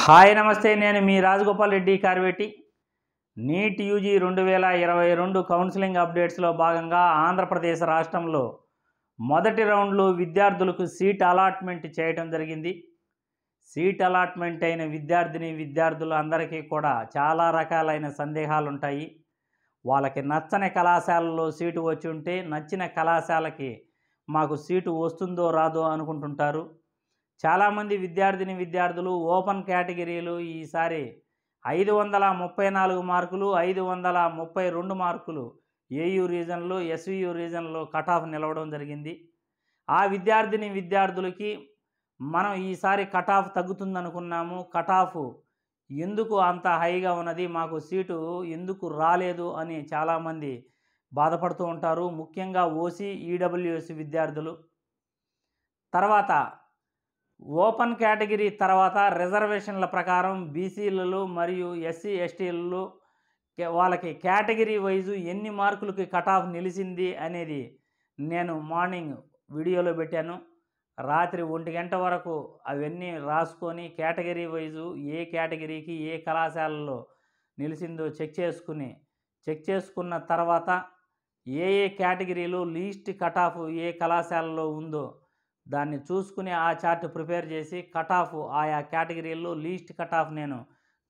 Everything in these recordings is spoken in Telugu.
హాయ్ నమస్తే నేను మీ రాజగోపాల్ రెడ్డి కార్వేటి నీట్ యూజీ రెండు వేల ఇరవై రెండు కౌన్సిలింగ్ అప్డేట్స్లో భాగంగా ఆంధ్రప్రదేశ్ రాష్ట్రంలో మొదటి రౌండ్లో విద్యార్థులకు సీట్ అలాట్మెంట్ చేయడం జరిగింది సీట్ అలాట్మెంట్ అయిన విద్యార్థిని విద్యార్థులు అందరికీ కూడా చాలా రకాలైన సందేహాలు ఉంటాయి వాళ్ళకి నచ్చని కళాశాలలో సీటు వచ్చి ఉంటే నచ్చిన కళాశాలకి మాకు సీటు వస్తుందో రాదో అనుకుంటుంటారు చాలామంది విద్యార్థిని విద్యార్థులు ఓపెన్ కేటగిరీలు ఈసారి ఐదు వందల ముప్పై నాలుగు మార్కులు ఐదు వందల ముప్పై రెండు మార్కులు ఏయు రీజన్లు ఎస్వియు రీజన్లో కట్ ఆఫ్ నిలవడం జరిగింది ఆ విద్యార్థిని విద్యార్థులకి మనం ఈసారి కట్ ఆఫ్ తగ్గుతుందనుకున్నాము కట్ ఆఫ్ ఎందుకు అంత హైగా ఉన్నది మాకు సీటు ఎందుకు రాలేదు అని చాలామంది బాధపడుతూ ఉంటారు ముఖ్యంగా ఓసీ ఈడబ్ల్యూఎస్ e విద్యార్థులు తర్వాత ఓపెన్ కేటగిరీ తర్వాత రిజర్వేషన్ల ప్రకారం బీసీలలో మరియు ఎస్సీ ఎస్టీలలో వాళ్ళకి కేటగిరీ వైజు ఎన్ని మార్కులకి కట్ ఆఫ్ నిలిచింది అనేది నేను మార్నింగ్ వీడియోలో పెట్టాను రాత్రి ఒంటి గంట వరకు అవన్నీ రాసుకొని కేటగిరీ వైజు ఏ కేటగిరీకి ఏ కళాశాలలో నిలిచిందో చెక్ చేసుకుని చెక్ చేసుకున్న తర్వాత ఏ ఏ కేటగిరీలో లీస్ట్ కట్ ఆఫ్ ఏ కళాశాలలో ఉందో దాన్ని చూసుకుని ఆ చార్ట్ ప్రిపేర్ చేసి కట్ ఆఫ్ ఆయా కేటగిరీల్లో లీస్ట్ కట్ ఆఫ్ నేను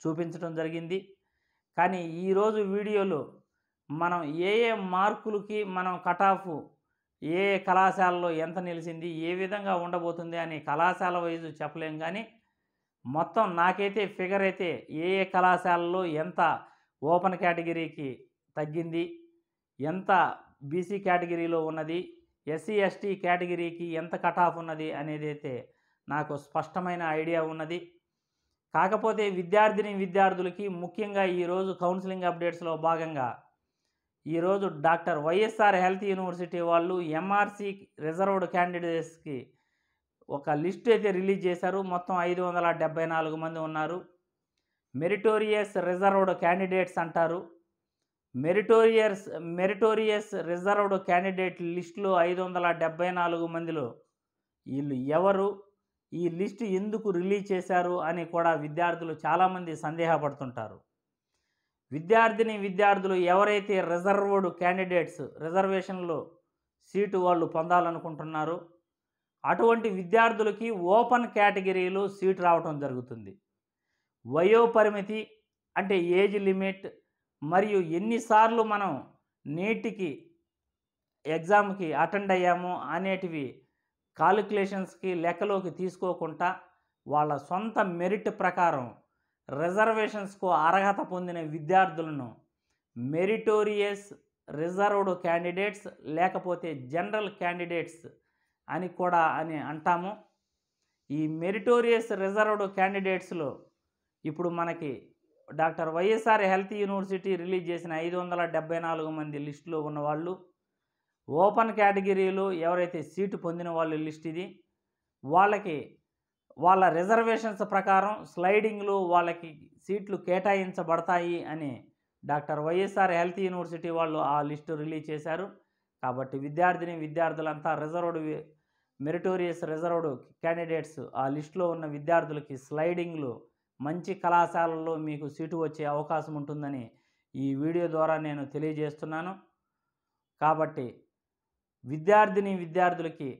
చూపించడం జరిగింది కానీ ఈరోజు వీడియోలో మనం ఏ ఏ మార్కులకి మనం కట్ ఆఫ్ ఏ కళాశాలలో ఎంత నిలిచింది ఏ విధంగా ఉండబోతుంది అని కళాశాల వైజు చెప్పలేం కానీ మొత్తం నాకైతే ఫిగర్ అయితే ఏ ఏ కళాశాలలో ఎంత ఓపెన్ కేటగిరీకి తగ్గింది ఎంత బీసీ కేటగిరీలో ఉన్నది ఎస్సీ ఎస్టీ కేటగిరీకి ఎంత కట్ ఆఫ్ ఉన్నది అనేది అయితే నాకు స్పష్టమైన ఐడియా ఉన్నది కాకపోతే విద్యార్థిని విద్యార్థులకి ముఖ్యంగా ఈరోజు కౌన్సిలింగ్ అప్డేట్స్లో భాగంగా ఈరోజు డాక్టర్ వైఎస్ఆర్ హెల్త్ యూనివర్సిటీ వాళ్ళు ఎంఆర్సి రిజర్వ్డ్ క్యాండిడేట్స్కి ఒక లిస్ట్ అయితే రిలీజ్ చేశారు మొత్తం ఐదు వందల డెబ్బై నాలుగు మంది ఉన్నారు మెరిటోరియస్ రిజర్వ్డ్ క్యాండిడేట్స్ అంటారు మెరిటోరియస్ మెరిటోరియస్ రిజర్వ్డ్ క్యాండిడేట్ లిస్టులో ఐదు వందల డెబ్బై నాలుగు మందిలో వీళ్ళు ఎవరు ఈ లిస్ట్ ఎందుకు రిలీజ్ చేశారు అని కూడా విద్యార్థులు చాలామంది సందేహపడుతుంటారు విద్యార్థిని విద్యార్థులు ఎవరైతే రిజర్వ్డ్ క్యాండిడేట్స్ రిజర్వేషన్లో సీటు వాళ్ళు పొందాలనుకుంటున్నారో అటువంటి విద్యార్థులకి ఓపెన్ కేటగిరీలో సీటు రావడం జరుగుతుంది వయోపరిమితి అంటే ఏజ్ లిమిట్ మరియు ఎన్నిసార్లు మనం నేటికి ఎగ్జామ్కి అటెండ్ అయ్యాము అనేటివి కాలిక్యులేషన్స్కి లెక్కలోకి తీసుకోకుండా వాళ్ళ సొంత మెరిట్ ప్రకారం రిజర్వేషన్స్కు అర్హత పొందిన విద్యార్థులను మెరిటోరియస్ రిజర్వ్డ్ క్యాండిడేట్స్ లేకపోతే జనరల్ క్యాండిడేట్స్ అని కూడా అని అంటాము ఈ మెరిటోరియస్ రిజర్వ్డ్ క్యాండిడేట్స్లో ఇప్పుడు మనకి doctor YSR health university release చేసిన ఐదు వందల డెబ్బై నాలుగు మంది లిస్టులో ఉన్నవాళ్ళు ఓపెన్ కేటగిరీలో ఎవరైతే సీటు పొందిన వాళ్ళు లిస్ట్ ఇది వాళ్ళకి వాళ్ళ రిజర్వేషన్స్ ప్రకారం స్లైడింగ్లో వాళ్ళకి సీట్లు కేటాయించబడతాయి అని డాక్టర్ వైఎస్ఆర్ హెల్త్ యూనివర్సిటీ వాళ్ళు ఆ లిస్టు రిలీజ్ చేశారు కాబట్టి విద్యార్థిని విద్యార్థులంతా రిజర్వ్డ్ మెరిటోరియస్ రిజర్వ్డ్ క్యాండిడేట్స్ ఆ లిస్టులో ఉన్న విద్యార్థులకి స్లైడింగ్లు మంచి కళాశాలల్లో మీకు సీటు వచ్చే అవకాశం ఉంటుందని ఈ వీడియో ద్వారా నేను తెలియజేస్తున్నాను కాబట్టి విద్యార్థిని విద్యార్థులకి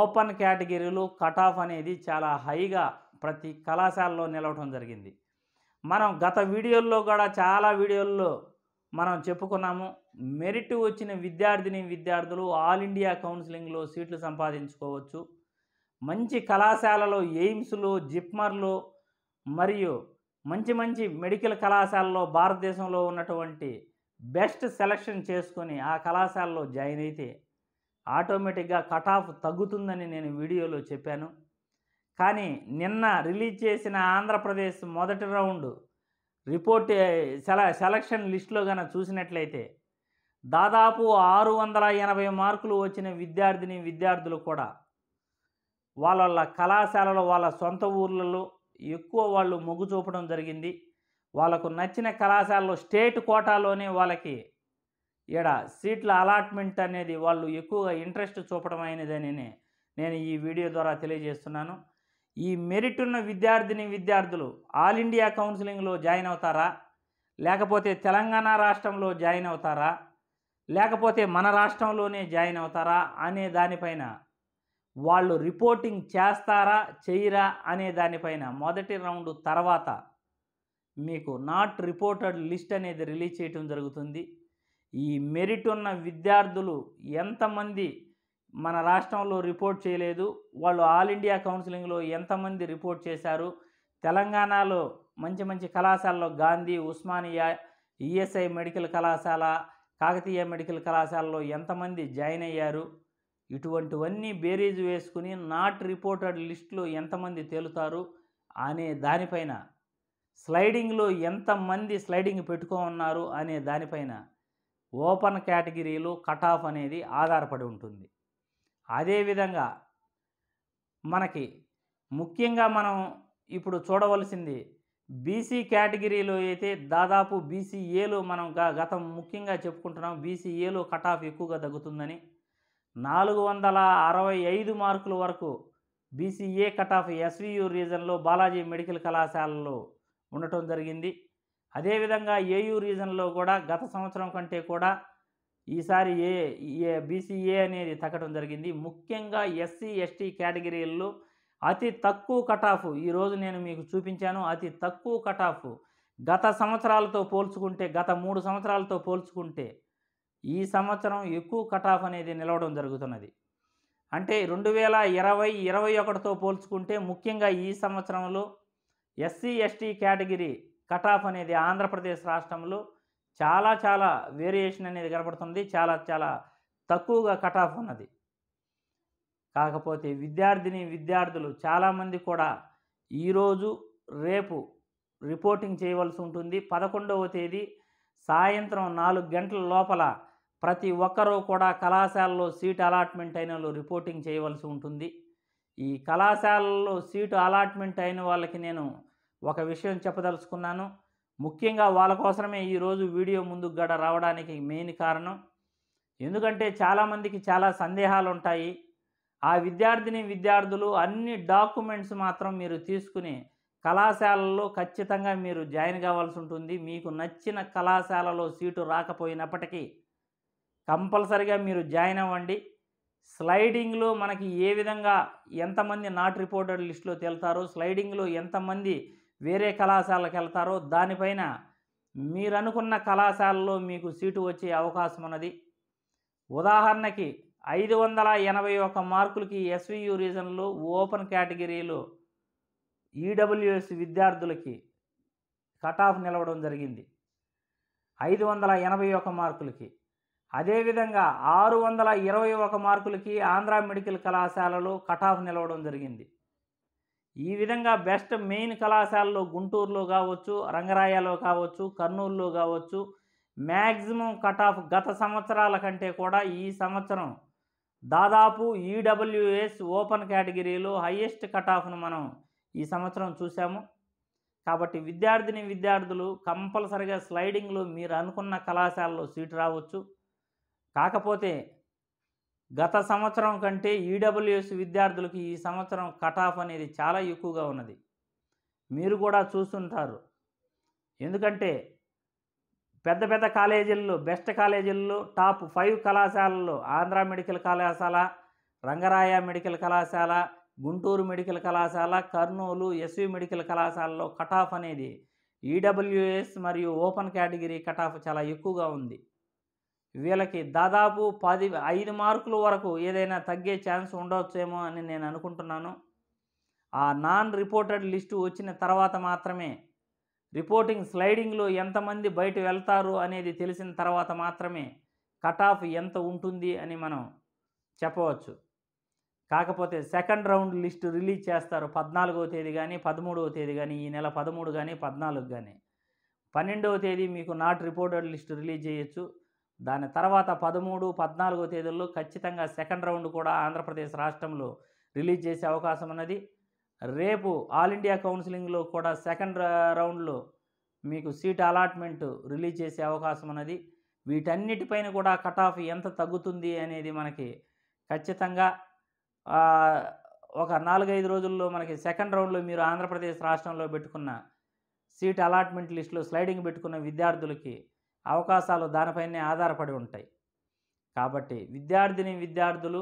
ఓపెన్ కేటగిరీలో కట్ ఆఫ్ అనేది చాలా హైగా ప్రతి కళాశాలలో నిలవటం జరిగింది మనం గత వీడియోల్లో కూడా చాలా వీడియోల్లో మనం చెప్పుకున్నాము మెరిట్ వచ్చిన విద్యార్థిని విద్యార్థులు ఆల్ ఇండియా కౌన్సిలింగ్లో సీట్లు సంపాదించుకోవచ్చు మంచి కళాశాలలో ఎయిమ్స్లో జిప్మర్లో మరియు మంచి మంచి మెడికల్ కళాశాలలో భారతదేశంలో ఉన్నటువంటి బెస్ట్ సెలక్షన్ చేసుకొని ఆ కళాశాలలో జాయిన్ అయితే ఆటోమేటిక్గా కట్ ఆఫ్ తగ్గుతుందని నేను వీడియోలో చెప్పాను కానీ నిన్న రిలీజ్ చేసిన ఆంధ్రప్రదేశ్ మొదటి రౌండ్ రిపోర్ట్ సెల సెలక్షన్ లిస్టులో కనుక చూసినట్లయితే దాదాపు ఆరు వందల ఎనభై మార్కులు వచ్చిన విద్యార్థిని విద్యార్థులు కూడా వాళ్ళ కళాశాలలో వాళ్ళ సొంత ఊర్లలో ఎక్కువ వాళ్ళు మొగ్గు చూపడం జరిగింది వాళ్ళకు నచ్చిన కళాశాలలో స్టేట్ కోటాలోనే వాళ్ళకి ఈడ సీట్ల అలాట్మెంట్ అనేది వాళ్ళు ఎక్కువగా ఇంట్రెస్ట్ చూపడం అయినదని నేను ఈ వీడియో ద్వారా తెలియజేస్తున్నాను ఈ మెరిట్ ఉన్న విద్యార్థిని విద్యార్థులు ఆల్ ఇండియా కౌన్సిలింగ్లో జాయిన్ అవుతారా లేకపోతే తెలంగాణ రాష్ట్రంలో జాయిన్ అవుతారా లేకపోతే మన రాష్ట్రంలోనే జాయిన్ అవుతారా అనే దానిపైన వాళ్ళు రిపోర్టింగ్ చేస్తారా చేయరా అనే దానిపైన మొదటి రౌండ్ తర్వాత మీకు నాట్ రిపోర్టెడ్ లిస్ట్ అనేది రిలీజ్ చేయటం జరుగుతుంది ఈ మెరిట్ ఉన్న విద్యార్థులు ఎంతమంది మన రాష్ట్రంలో రిపోర్ట్ చేయలేదు వాళ్ళు ఆల్ ఇండియా కౌన్సిలింగ్లో ఎంతమంది రిపోర్ట్ చేశారు తెలంగాణలో మంచి మంచి కళాశాలలో గాంధీ ఉస్మానియా ఈఎస్ఐ మెడికల్ కళాశాల కాకతీయ మెడికల్ కళాశాలలో ఎంతమంది జాయిన్ అయ్యారు ఇటువంటివన్నీ బేరీజ్ వేసుకుని నాట్ రిపోర్టెడ్ లిస్టులో ఎంతమంది తేలుతారు అనే దానిపైన స్లైడింగ్లో ఎంతమంది స్లైడింగ్ పెట్టుకోమన్నారు అనే దానిపైన ఓపెన్ కేటగిరీలో కట్ ఆఫ్ అనేది ఆధారపడి ఉంటుంది అదేవిధంగా మనకి ముఖ్యంగా మనం ఇప్పుడు చూడవలసింది బీసీ కేటగిరీలో అయితే దాదాపు బీసీఏలో మనం గతం ముఖ్యంగా చెప్పుకుంటున్నాం బీసీఏలో కట్ ఆఫ్ ఎక్కువగా తగ్గుతుందని నాలుగు వందల అరవై ఐదు మార్కుల వరకు బీసీఏ కట్ ఆఫ్ ఎస్వియు రీజన్లో బాలాజీ మెడికల్ కళాశాలలో ఉండటం జరిగింది అదేవిధంగా ఏయు రీజన్లో కూడా గత సంవత్సరం కంటే కూడా ఈసారి ఏ ఏ బీసీఏ అనేది తగ్గడం జరిగింది ముఖ్యంగా ఎస్సీ ఎస్టీ కేటగిరీల్లో అతి తక్కువ కట్ ఆఫ్ ఈరోజు నేను మీకు చూపించాను అతి తక్కువ కట్ ఆఫ్ గత సంవత్సరాలతో పోల్చుకుంటే గత మూడు సంవత్సరాలతో పోల్చుకుంటే ఈ సంవత్సరం ఎక్కువ కటాఫ్ అనేది నిలవడం జరుగుతున్నది అంటే రెండు వేల ఇరవై ఇరవై ఒకటితో పోల్చుకుంటే ముఖ్యంగా ఈ సంవత్సరంలో ఎస్సీ ఎస్టీ కేటగిరీ కటాఫ్ అనేది ఆంధ్రప్రదేశ్ రాష్ట్రంలో చాలా చాలా వేరియేషన్ అనేది కనబడుతుంది చాలా చాలా తక్కువగా కటాఫ్ ఉన్నది కాకపోతే విద్యార్థిని విద్యార్థులు చాలామంది కూడా ఈరోజు రేపు రిపోర్టింగ్ చేయవలసి ఉంటుంది పదకొండవ తేదీ సాయంత్రం నాలుగు గంటల లోపల ప్రతి ఒక్కరూ కూడా కళాశాలలో సీటు అలాట్మెంట్ అయిన వాళ్ళు రిపోర్టింగ్ చేయవలసి ఉంటుంది ఈ కళాశాలలో సీటు అలాట్మెంట్ అయిన వాళ్ళకి నేను ఒక విషయం చెప్పదలుచుకున్నాను ముఖ్యంగా వాళ్ళ కోసమే ఈరోజు వీడియో ముందుకు గడ రావడానికి మెయిన్ కారణం ఎందుకంటే చాలామందికి చాలా సందేహాలు ఉంటాయి ఆ విద్యార్థిని విద్యార్థులు అన్ని డాక్యుమెంట్స్ మాత్రం మీరు తీసుకుని కళాశాలలో ఖచ్చితంగా మీరు జాయిన్ కావాల్సి ఉంటుంది మీకు నచ్చిన కళాశాలలో సీటు రాకపోయినప్పటికీ కంపల్సరిగా మీరు జాయిన్ అవ్వండి స్లైడింగ్లో మనకి ఏ విధంగా ఎంతమంది నాట్ రిపోర్టెడ్ లిస్టులో తెలుతారో స్లైడింగ్లో ఎంతమంది వేరే కళాశాలకు వెళ్తారో దానిపైన మీరనుకున్న కళాశాలలో మీకు సీటు వచ్చే అవకాశం ఉన్నది ఉదాహరణకి ఐదు వందల ఎనభై ఒక మార్కులకి ఎస్వియు రీజన్లో ఓపెన్ కేటగిరీలో ఈడబ్ల్యూఎస్ విద్యార్థులకి కట్ ఆఫ్ నిలవడం జరిగింది ఐదు వందల ఎనభై ఒక మార్కులకి అదేవిధంగా ఆరు వందల ఇరవై ఒక మార్కులకి ఆంధ్ర మెడికల్ కళాశాలలో కటాఫ్ నిలవడం జరిగింది ఈ విధంగా బెస్ట్ మెయిన్ కళాశాలలో గుంటూరులో కావచ్చు రంగరాయలో కావచ్చు కర్నూలులో కావచ్చు మ్యాక్సిమం కటాఫ్ గత సంవత్సరాల కంటే కూడా ఈ సంవత్సరం దాదాపు ఈడబ్ల్యూఎస్ ఓపెన్ కేటగిరీలో హయ్యెస్ట్ కటాఫ్ను మనం ఈ సంవత్సరం చూసాము కాబట్టి విద్యార్థిని విద్యార్థులు కంపల్సరిగా స్లైడింగ్లో మీరు అనుకున్న కళాశాలలో సీటు రావచ్చు కాకపోతే గత సంవత్సరం కంటే ఈడబ్ల్యూఎస్ విద్యార్థులకు ఈ సంవత్సరం కట్ ఆఫ్ అనేది చాలా ఎక్కువగా ఉన్నది మీరు కూడా చూస్తుంటారు ఎందుకంటే పెద్ద పెద్ద కాలేజీల్లో బెస్ట్ కాలేజీల్లో టాప్ ఫైవ్ కళాశాలల్లో ఆంధ్ర మెడికల్ కళాశాల రంగరాయ మెడికల్ కళాశాల గుంటూరు మెడికల్ కళాశాల కర్నూలు ఎస్వి మెడికల్ కళాశాలలో కట్ ఆఫ్ అనేది ఈడబ్ల్యూఎస్ మరియు ఓపెన్ కేటగిరీ కట్ ఆఫ్ చాలా ఎక్కువగా ఉంది వీళ్ళకి దాదాపు పది ఐదు మార్కుల వరకు ఏదైనా తగ్గే ఛాన్స్ ఉండవచ్చేమో అని నేను అనుకుంటున్నాను ఆ నాన్ రిపోర్టెడ్ లిస్టు వచ్చిన తర్వాత మాత్రమే రిపోర్టింగ్ స్లైడింగ్లో ఎంతమంది బయట వెళ్తారు అనేది తెలిసిన తర్వాత మాత్రమే కట్ ఆఫ్ ఎంత ఉంటుంది అని మనం చెప్పవచ్చు కాకపోతే సెకండ్ రౌండ్ లిస్టు రిలీజ్ చేస్తారు పద్నాలుగో తేదీ కానీ పదమూడవ తేదీ కానీ ఈ నెల పదమూడు కానీ పద్నాలుగు కానీ పన్నెండవ తేదీ మీకు నాట్ రిపోర్టెడ్ లిస్టు రిలీజ్ చేయొచ్చు దాని తర్వాత పదమూడు పద్నాలుగో తేదీల్లో ఖచ్చితంగా సెకండ్ రౌండ్ కూడా ఆంధ్రప్రదేశ్ రాష్ట్రంలో రిలీజ్ చేసే అవకాశం ఉన్నది రేపు ఆల్ ఇండియా కౌన్సిలింగ్లో కూడా సెకండ్ రౌండ్లో మీకు సీట్ అలాట్మెంట్ రిలీజ్ చేసే అవకాశం ఉన్నది వీటన్నిటిపైన కూడా కట్ ఆఫ్ ఎంత తగ్గుతుంది అనేది మనకి ఖచ్చితంగా ఒక నాలుగైదు రోజుల్లో మనకి సెకండ్ రౌండ్లో మీరు ఆంధ్రప్రదేశ్ రాష్ట్రంలో పెట్టుకున్న సీట్ అలాట్మెంట్ లిస్టులో స్లైడింగ్ పెట్టుకున్న విద్యార్థులకి అవకాశాలు దానిపైనే ఆధారపడి ఉంటాయి కాబట్టి విద్యార్థిని విద్యార్థులు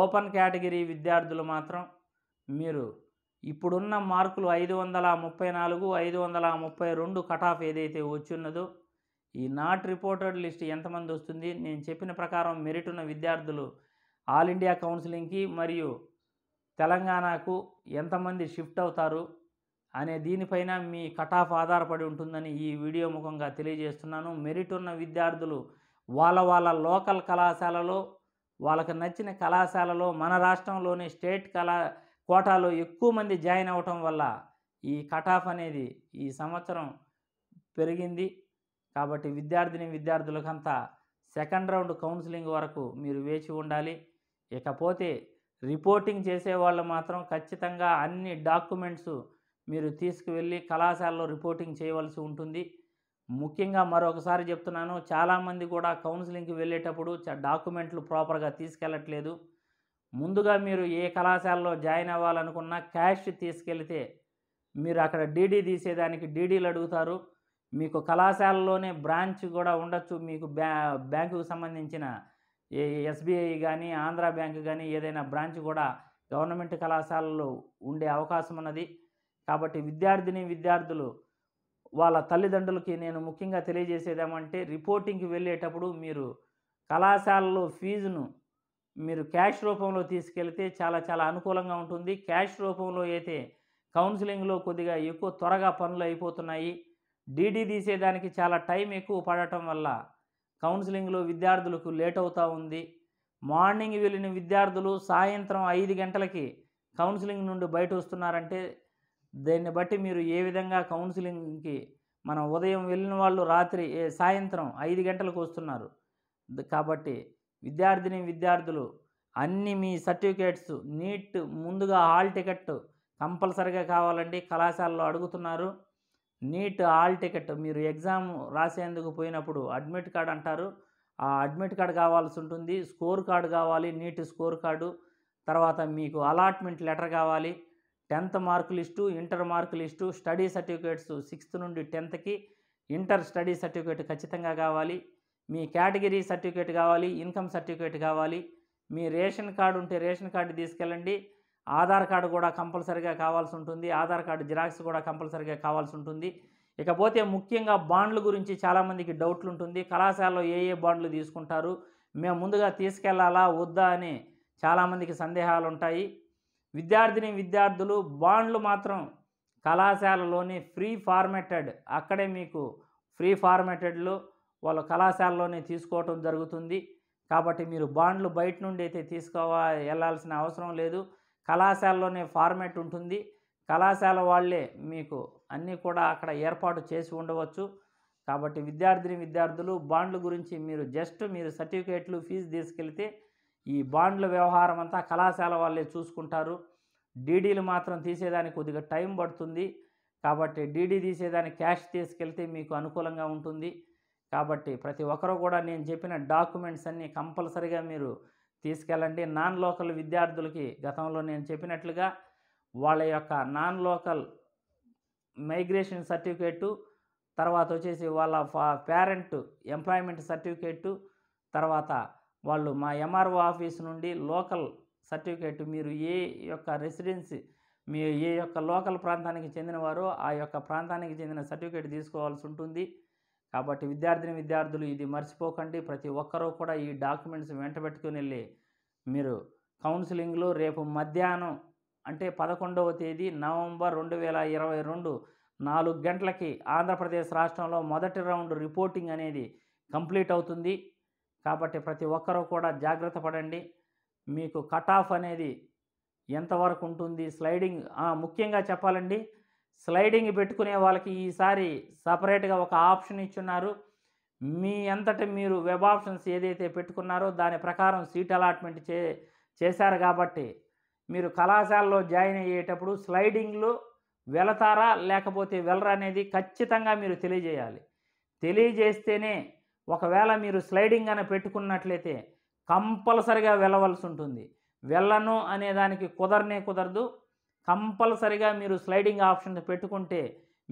ఓపెన్ కేటగిరీ విద్యార్థులు మాత్రం మీరు ఇప్పుడున్న మార్కులు ఐదు వందల ముప్పై నాలుగు ఐదు వందల ముప్పై రెండు కట్ ఆఫ్ ఏదైతే వచ్చిన్నదో ఈ నాట్ రిపోర్టెడ్ లిస్ట్ ఎంతమంది వస్తుంది నేను చెప్పిన ప్రకారం మెరిట్ ఉన్న విద్యార్థులు ఆల్ ఇండియా కౌన్సిలింగ్కి మరియు తెలంగాణకు ఎంతమంది షిఫ్ట్ అవుతారు అనే దీనిపైన మీ కటాఫ్ ఆధారపడి ఉంటుందని ఈ వీడియో ముఖంగా తెలియజేస్తున్నాను మెరిట్ ఉన్న విద్యార్థులు వాళ్ళ వాళ్ళ లోకల్ కళాశాలలో వాళ్ళకి నచ్చిన కళాశాలలో మన రాష్ట్రంలోని స్టేట్ కళా కోటాలో ఎక్కువ మంది జాయిన్ అవటం వల్ల ఈ కటాఫ్ అనేది ఈ సంవత్సరం పెరిగింది కాబట్టి విద్యార్థిని విద్యార్థులకంతా సెకండ్ రౌండ్ కౌన్సిలింగ్ వరకు మీరు వేచి ఉండాలి ఇకపోతే రిపోర్టింగ్ చేసే వాళ్ళు మాత్రం ఖచ్చితంగా అన్ని డాక్యుమెంట్స్ మీరు తీసుకువెళ్ళి కళాశాలలో రిపోర్టింగ్ చేయవలసి ఉంటుంది ముఖ్యంగా మరొకసారి చెప్తున్నాను చాలామంది కూడా కౌన్సిలింగ్కి వెళ్ళేటప్పుడు డాక్యుమెంట్లు ప్రాపర్గా తీసుకెళ్ళట్లేదు ముందుగా మీరు ఏ కళాశాలలో జాయిన్ అవ్వాలనుకున్నా క్యాష్ తీసుకెళ్తే మీరు అక్కడ డీడీ తీసేదానికి డీడీలు అడుగుతారు మీకు కళాశాలలోనే బ్రాంచ్ కూడా ఉండొచ్చు మీకు బ్యా బ్యాంకుకు సంబంధించిన ఎస్బీఐ కానీ ఆంధ్ర బ్యాంక్ కానీ ఏదైనా బ్రాంచ్ కూడా గవర్నమెంట్ కళాశాలలో ఉండే అవకాశం ఉన్నది కాబట్టి విద్యార్థిని విద్యార్థులు వాళ్ళ తల్లిదండ్రులకి నేను ముఖ్యంగా తెలియజేసేదేమంటే రిపోర్టింగ్కి వెళ్ళేటప్పుడు మీరు కళాశాలలో ఫీజును మీరు క్యాష్ రూపంలో తీసుకెళ్తే చాలా చాలా అనుకూలంగా ఉంటుంది క్యాష్ రూపంలో అయితే కౌన్సిలింగ్లో కొద్దిగా ఎక్కువ త్వరగా పనులు అయిపోతున్నాయి డీడీ తీసేదానికి చాలా టైం ఎక్కువ పడటం వల్ల కౌన్సిలింగ్లో విద్యార్థులకు లేట్ అవుతూ ఉంది మార్నింగ్ వెళ్ళిన విద్యార్థులు సాయంత్రం ఐదు గంటలకి కౌన్సిలింగ్ నుండి బయట వస్తున్నారంటే దీన్ని బట్టి మీరు ఏ విధంగా కౌన్సిలింగ్కి మనం ఉదయం వెళ్ళిన వాళ్ళు రాత్రి సాయంత్రం ఐదు గంటలకు వస్తున్నారు కాబట్టి విద్యార్థిని విద్యార్థులు అన్ని మీ సర్టిఫికేట్స్ నీట్ ముందుగా హాల్ టికెట్ కంపల్సరిగా కావాలండి కళాశాలలో అడుగుతున్నారు నీట్ హాల్ టికెట్ మీరు ఎగ్జామ్ రాసేందుకు పోయినప్పుడు అడ్మిట్ కార్డ్ అంటారు ఆ అడ్మిట్ కార్డ్ కావాల్సి ఉంటుంది స్కోర్ కార్డు కావాలి నీట్ స్కోర్ కార్డు తర్వాత మీకు అలాట్మెంట్ లెటర్ కావాలి tenth mark list inter mark list study certificates sixth నుండి టెన్త్కి ఇంటర్ స్టడీ సర్టిఫికేట్ ఖచ్చితంగా కావాలి మీ కేటగిరీ సర్టిఫికేట్ కావాలి ఇన్కమ్ సర్టిఫికేట్ కావాలి మీ రేషన్ కార్డు ఉంటే రేషన్ కార్డు తీసుకెళ్ళండి ఆధార్ కార్డు కూడా కంపల్సరీగా కావాల్సి ఉంటుంది ఆధార్ కార్డు జిరాక్స్ కూడా కంపల్సరీగా కావాల్సి ఉంటుంది ఇకపోతే ముఖ్యంగా బాండ్ల గురించి చాలామందికి డౌట్లు ఉంటుంది కళాశాలలో ఏ ఏ బాండ్లు తీసుకుంటారు మేము ముందుగా తీసుకెళ్లాలా వద్దా అని చాలామందికి సందేహాలు ఉంటాయి విద్యార్థిని విద్యార్థులు బాండ్లు మాత్రం కళాశాలలోని ఫ్రీ ఫార్మేటెడ్ అక్కడే మీకు ఫ్రీ ఫార్మేటెడ్లో వాళ్ళ కళాశాలలోనే తీసుకోవటం జరుగుతుంది కాబట్టి మీరు బాండ్లు బయట నుండి అయితే తీసుకోవా వెళ్ళాల్సిన అవసరం లేదు కళాశాలలోనే ఫార్మేట్ ఉంటుంది కళాశాల వాళ్ళే మీకు అన్నీ కూడా అక్కడ ఏర్పాటు చేసి ఉండవచ్చు కాబట్టి విద్యార్థిని విద్యార్థులు బాండ్ల గురించి మీరు జస్ట్ మీరు సర్టిఫికేట్లు ఫీజు తీసుకెళ్తే ఈ బాండ్ల వ్యవహారం అంతా కళాశాల వాళ్ళే చూసుకుంటారు డీడీలు మాత్రం తీసేదానికి కొద్దిగా టైం పడుతుంది కాబట్టి డీడీ తీసేదానికి క్యాష్ తీసుకెళ్తే మీకు అనుకూలంగా ఉంటుంది కాబట్టి ప్రతి ఒక్కరూ కూడా నేను చెప్పిన డాక్యుమెంట్స్ అన్నీ కంపల్సరిగా మీరు తీసుకెళ్ళండి నాన్ లోకల్ విద్యార్థులకి గతంలో నేను చెప్పినట్లుగా వాళ్ళ యొక్క నాన్ లోకల్ మైగ్రేషన్ సర్టిఫికేటు తర్వాత వచ్చేసి వాళ్ళ పేరెంట్ ఎంప్లాయ్మెంట్ సర్టిఫికేటు తర్వాత వాళ్ళు మా ఎంఆర్ఓ ఆఫీస్ నుండి లోకల్ సర్టిఫికేట్ మీరు ఏ యొక్క రెసిడెన్సీ మీ ఏ యొక్క లోకల్ ప్రాంతానికి చెందినవారో ఆ యొక్క ప్రాంతానికి చెందిన సర్టిఫికేట్ తీసుకోవాల్సి ఉంటుంది కాబట్టి విద్యార్థిని విద్యార్థులు ఇది మర్చిపోకండి ప్రతి ఒక్కరూ కూడా ఈ డాక్యుమెంట్స్ వెంట పెట్టుకుని వెళ్ళి మీరు కౌన్సిలింగ్లో రేపు మధ్యాహ్నం అంటే పదకొండవ తేదీ నవంబర్ రెండు వేల ఇరవై రెండు నాలుగు గంటలకి ఆంధ్రప్రదేశ్ రాష్ట్రంలో మొదటి రౌండ్ రిపోర్టింగ్ అనేది కంప్లీట్ అవుతుంది కాబట్టి ప్రతి ఒక్కరూ కూడా జాగ్రత్త పడండి మీకు కట్ ఆఫ్ అనేది ఎంతవరకు ఉంటుంది స్లైడింగ్ ముఖ్యంగా చెప్పాలండి స్లైడింగ్ పెట్టుకునే వాళ్ళకి ఈసారి సపరేట్గా ఒక ఆప్షన్ ఇచ్చున్నారు మీ అంతటి మీరు వెబ్ ఆప్షన్స్ ఏదైతే పెట్టుకున్నారో దాని ప్రకారం సీట్ అలాట్మెంట్ చే చేశారు కాబట్టి మీరు కళాశాలలో జాయిన్ అయ్యేటప్పుడు స్లైడింగ్లో వెళతారా లేకపోతే వెళ్ళరా అనేది ఖచ్చితంగా మీరు తెలియజేయాలి తెలియజేస్తేనే ఒకవేళ మీరు స్లైడింగ్ అని పెట్టుకున్నట్లయితే కంపల్సరిగా వెళ్ళవలసి ఉంటుంది వెళ్ళను అనే దానికి కుదరనే కుదరదు కంపల్సరిగా మీరు స్లైడింగ్ ఆప్షన్ పెట్టుకుంటే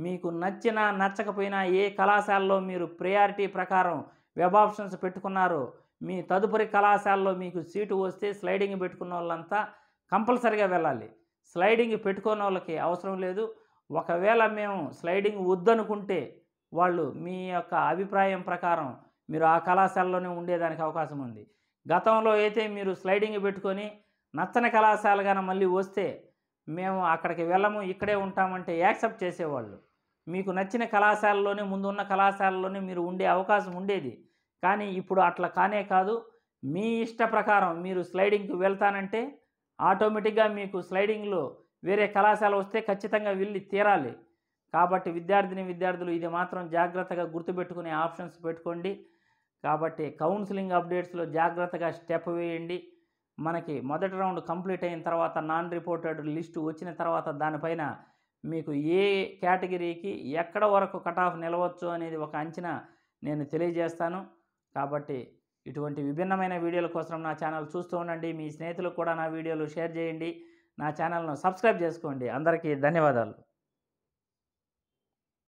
మీకు నచ్చినా నచ్చకపోయినా ఏ కళాశాలలో మీరు ప్రయారిటీ ప్రకారం వెబ్ ఆప్షన్స్ పెట్టుకున్నారో మీ తదుపరి కళాశాలలో మీకు సీటు వస్తే స్లైడింగ్ పెట్టుకున్న వాళ్ళంతా కంపల్సరిగా వెళ్ళాలి స్లైడింగ్ పెట్టుకున్న వాళ్ళకి అవసరం లేదు ఒకవేళ మేము స్లైడింగ్ వద్దనుకుంటే వాళ్ళు మీ యొక్క అభిప్రాయం ప్రకారం మీరు ఆ కళాశాలలోనే ఉండేదానికి అవకాశం ఉంది గతంలో అయితే మీరు స్లైడింగ్ పెట్టుకొని నచ్చని కళాశాలగానే మళ్ళీ వస్తే మేము అక్కడికి వెళ్ళము ఇక్కడే ఉంటామంటే యాక్సెప్ట్ చేసేవాళ్ళు మీకు నచ్చిన కళాశాలలోనే ముందున్న కళాశాలలోనే మీరు ఉండే అవకాశం ఉండేది కానీ ఇప్పుడు అట్లా కానే కాదు మీ ఇష్ట ప్రకారం మీరు స్లైడింగ్కి వెళ్తానంటే ఆటోమేటిక్గా మీకు స్లైడింగ్లో వేరే కళాశాల వస్తే ఖచ్చితంగా వెళ్ళి తీరాలి కాబట్టి విద్యార్థిని విద్యార్థులు ఇది మాత్రం జాగ్రత్తగా గుర్తుపెట్టుకునే ఆప్షన్స్ పెట్టుకోండి కాబట్టి కౌన్సిలింగ్ అప్డేట్స్లో జాగ్రత్తగా స్టెప్ వేయండి మనకి మొదటి రౌండ్ కంప్లీట్ అయిన తర్వాత నాన్ రిపోర్టెడ్ లిస్టు వచ్చిన తర్వాత దానిపైన మీకు ఏ కేటగిరీకి ఎక్కడ వరకు కట్ ఆఫ్ నిలవచ్చు అనేది ఒక అంచనా నేను తెలియజేస్తాను కాబట్టి ఇటువంటి విభిన్నమైన వీడియోల కోసం నా ఛానల్ చూస్తూ ఉండండి మీ స్నేహితులకు కూడా నా వీడియోలు షేర్ చేయండి నా ఛానల్ను సబ్స్క్రైబ్ చేసుకోండి అందరికీ ధన్యవాదాలు